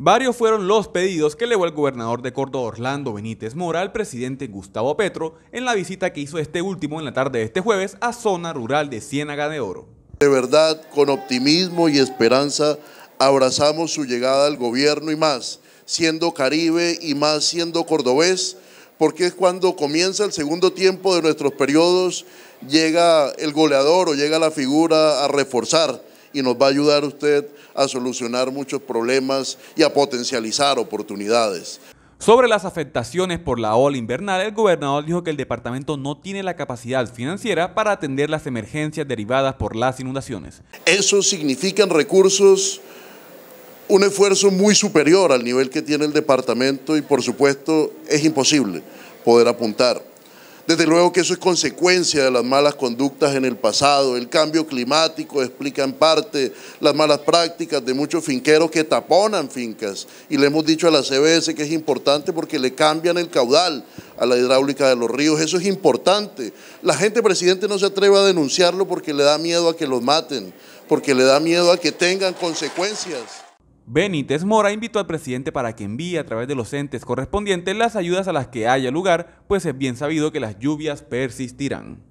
Varios fueron los pedidos que elevó el gobernador de Córdoba Orlando Benítez Mora al presidente Gustavo Petro en la visita que hizo este último en la tarde de este jueves a zona rural de Ciénaga de Oro. De verdad, con optimismo y esperanza, abrazamos su llegada al gobierno y más, siendo caribe y más siendo cordobés, porque es cuando comienza el segundo tiempo de nuestros periodos, llega el goleador o llega la figura a reforzar y nos va a ayudar usted a solucionar muchos problemas y a potencializar oportunidades. Sobre las afectaciones por la ola invernal, el gobernador dijo que el departamento no tiene la capacidad financiera para atender las emergencias derivadas por las inundaciones. Eso significan recursos, un esfuerzo muy superior al nivel que tiene el departamento y por supuesto es imposible poder apuntar. Desde luego que eso es consecuencia de las malas conductas en el pasado. El cambio climático explica en parte las malas prácticas de muchos finqueros que taponan fincas. Y le hemos dicho a la CBS que es importante porque le cambian el caudal a la hidráulica de los ríos. Eso es importante. La gente, presidente, no se atreve a denunciarlo porque le da miedo a que los maten, porque le da miedo a que tengan consecuencias. Benítez Mora invitó al presidente para que envíe a través de los entes correspondientes las ayudas a las que haya lugar, pues es bien sabido que las lluvias persistirán.